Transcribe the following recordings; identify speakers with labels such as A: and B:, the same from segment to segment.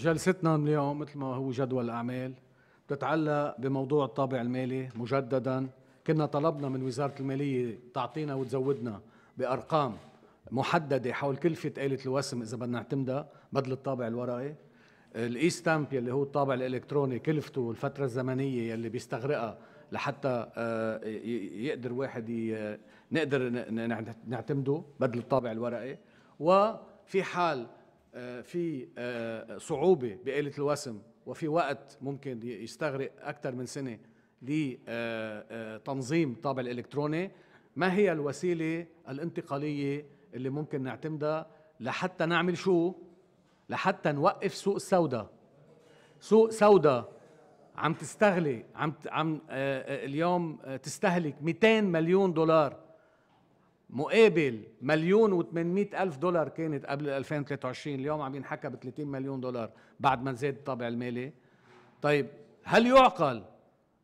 A: جلستنا اليوم مثل ما هو جدول الأعمال بتتعلق بموضوع الطابع المالي مجددا كنا طلبنا من وزارة المالية تعطينا وتزودنا بأرقام محددة حول كلفة آلة الوسم إذا بدنا نعتمدها بدل الطابع الورقي الاي ستامب يلي هو الطابع الالكتروني كلفته الفتره الزمنيه يلي بيستغرقها لحتى آه، يقدر واحد نقدر نعتمده بدل الطابع الورقي وفي حال آه، في آه، صعوبة بآلة الوسم وفي وقت ممكن يستغرق أكثر من سنة لتنظيم آه، طابع الإلكتروني ما هي الوسيلة الانتقالية اللي ممكن نعتمدها لحتى نعمل شو؟ لحتى نوقف سوق السوداء سوق سوداء عم تستغلي عم عم اليوم تستهلك 200 مليون دولار مقابل مليون و800 ألف دولار كانت قبل 2023 اليوم عم ينحكى ب 30 مليون دولار بعد ما زاد الطابع المالي طيب هل يعقل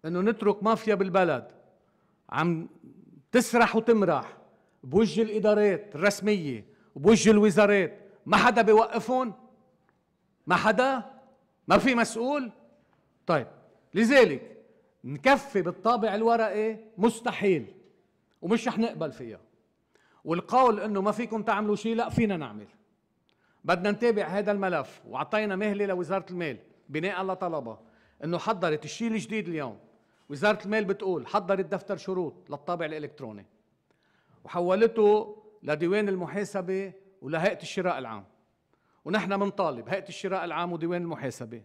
A: انه نترك مافيا بالبلد عم تسرح وتمرح بوجه الادارات الرسميه وبوجه الوزارات ما حدا بيوقفهم ما حدا ما في مسؤول طيب لذلك نكفي بالطابع الورقي مستحيل ومش رح نقبل فيها والقول انه ما فيكم تعملوا شيء لا فينا نعمل بدنا نتابع هذا الملف واعطينا مهله لوزاره المال بناء على طلبه انه حضرت الشيء الجديد اليوم وزاره المال بتقول حضرت دفتر شروط للطابع الالكتروني وحولته لديوان المحاسبه ولهيئه الشراء العام ونحن بنطالب هيئه الشراء العام وديوان المحاسبه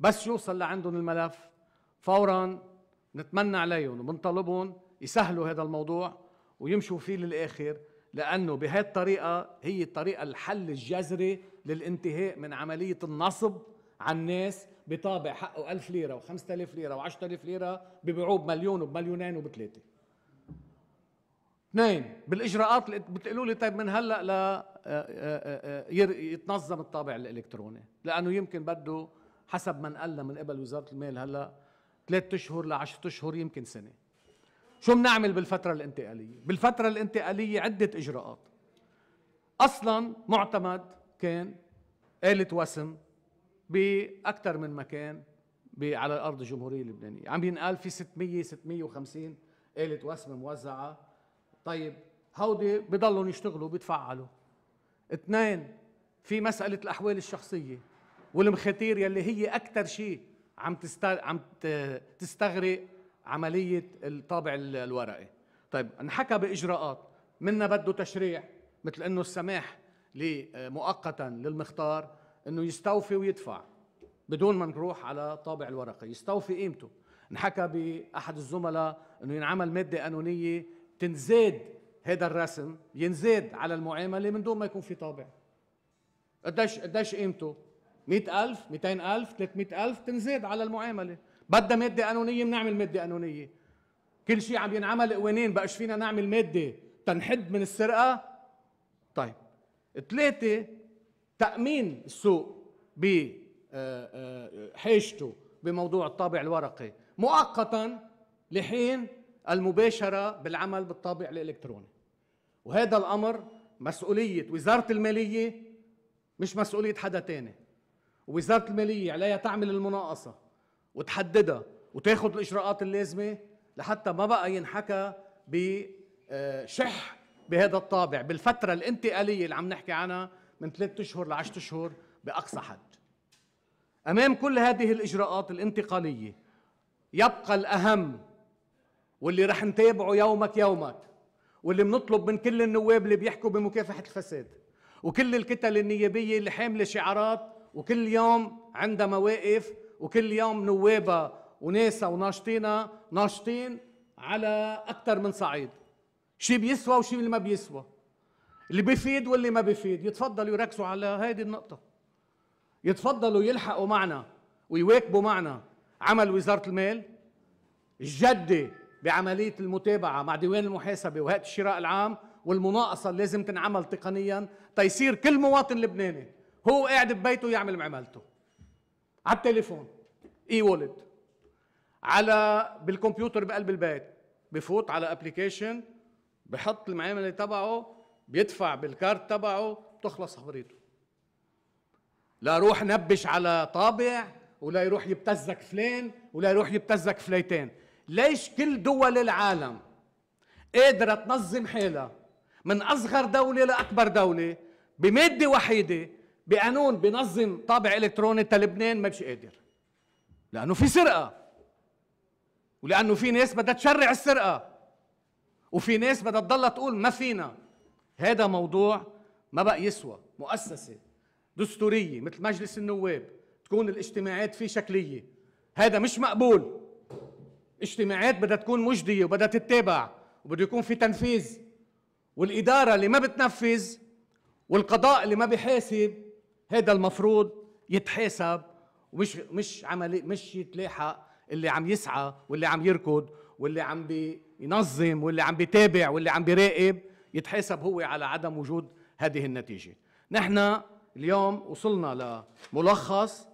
A: بس يوصل لعندهم الملف فورا نتمنى عليهم وبنطالبهم يسهلوا هذا الموضوع ويمشوا فيه للاخر لأنه بهذه الطريقة هي الطريقة الحل الجذري للانتهاء من عملية النصب على الناس بطابع حقه ألف ليرة و5000 ليرة و10000 ليرة ببيعوه بمليون وبمليونين وبثلاثة اثنين بالإجراءات اللي بتقولوا لي طيب من هلأ ل آه، آه، آه، يتنظم الطابع الإلكتروني لأنه يمكن بده حسب من قال من قبل وزارة المال هلأ ثلاث أشهر 10 أشهر يمكن سنة شو بنعمل بالفترة الانتقالية؟ بالفترة الانتقالية عدة إجراءات أصلا معتمد كان آلة وسم بأكثر من مكان على الأرض الجمهورية اللبنانية عم ينقال في 600 650 آلة وسم موزعة طيب هودي بضلهم يشتغلوا بيتفعلوا اثنين في مسألة الأحوال الشخصية والمخاتير يلي هي أكثر شيء عم تستغرق عمليه الطابع الورقي طيب انحكى باجراءات منا بده تشريع مثل انه السماح آه، مؤقتا للمختار انه يستوفي ويدفع بدون ما نروح على طابع الورقي يستوفي قيمته انحكى باحد الزملاء انه ينعمل ماده قانونيه تنزاد هذا الرسم ينزاد على المعامله من دون ما يكون في طابع قديش قديش قيمته 100000 200000 300000 تنزيد على المعامله بدها ماده قانونيه بنعمل ماده قانونيه كل شيء عم ينعمل قوانين بقاش فينا نعمل ماده تنحد من السرقه طيب ثلاثه تامين السوق ب آه، آه، حاجته بموضوع الطابع الورقي مؤقتا لحين المباشره بالعمل بالطابع الالكتروني وهذا الامر مسؤوليه وزاره الماليه مش مسؤوليه حدا تاني وزاره الماليه عليها تعمل المناقصه وتحددها وتاخذ الاجراءات اللازمه لحتى ما بقى ينحكى بشح آه، بهذا الطابع بالفتره الانتقاليه اللي عم نحكي عنها من ثلاثة اشهر لعشر اشهر باقصى حد امام كل هذه الاجراءات الانتقاليه يبقى الاهم واللي رح نتابعه يومك يومك واللي بنطلب من كل النواب اللي بيحكوا بمكافحه الفساد وكل الكتل النيابيه اللي حامله شعارات وكل يوم عندها مواقف وكل يوم نوابة وناسا وناشطينا ناشطين على أكثر من صعيد شي بيسوى وشي اللي ما بيسوى اللي بيفيد واللي ما بيفيد يتفضلوا يركزوا على هذه النقطة يتفضلوا يلحقوا معنا ويواكبوا معنا عمل وزارة المال الجدي بعملية المتابعة مع ديوان المحاسبة وهيئة الشراء العام والمناقصة اللي لازم تنعمل تقنيا تيصير كل مواطن لبناني هو قاعد ببيته يعمل معاملته على التليفون اي وولد على بالكمبيوتر بقلب البيت بفوت على ابلكيشن بحط المعامله تبعه بيدفع بالكارت تبعه بتخلص خبريته لا روح نبش على طابع ولا يروح يبتزك فلان ولا يروح يبتزك فليتين ليش كل دول العالم قادره تنظم حالها من اصغر دوله لاكبر دوله بماده وحيده بقانون بنظم طابع الكتروني لبنان ما بشي قادر لانه في سرقه ولانه في ناس بدها تشرع السرقه وفي ناس بدها تضلها تقول ما فينا هذا موضوع ما بقى يسوى مؤسسه دستوريه مثل مجلس النواب تكون الاجتماعات فيه شكليه هذا مش مقبول اجتماعات بدها تكون مجديه وبدها تتابع وبده يكون في تنفيذ والاداره اللي ما بتنفذ والقضاء اللي ما بيحاسب هيدا المفروض يتحاسب ومش مش عملي مش يتلاحق اللي عم يسعى واللي عم يركض واللي عم بينظم واللي عم بيتابع واللي عم بيراقب يتحاسب هو على عدم وجود هذه النتيجه نحن اليوم وصلنا لملخص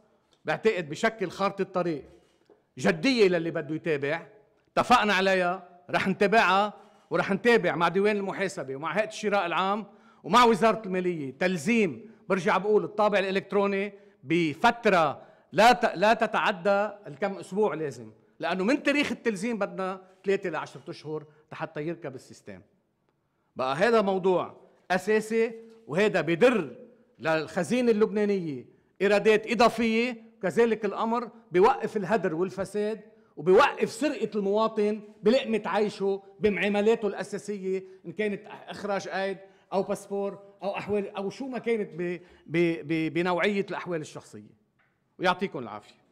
A: بعتقد بشكل خارطه طريق جديه للي بده يتابع اتفقنا عليها رح نتابعها ورح نتابع مع ديوان المحاسبه ومع هيئه الشراء العام ومع وزاره الماليه تلزيم برجع بقول الطابع الالكتروني بفتره لا لا تتعدى الكم اسبوع لازم لانه من تاريخ التلزيم بدنا 3 ل 10 اشهر حتى يركب السيستم بقى هذا موضوع اساسي وهذا بدر للخزينه اللبنانيه ايرادات اضافيه كذلك الامر بوقف الهدر والفساد وبوقف سرقه المواطن بلقمه عيشه بمعاملاته الاساسيه ان كانت اخراج قيد او باسبور او احوال او شو ما كانت بنوعيه الاحوال الشخصيه ويعطيكم العافيه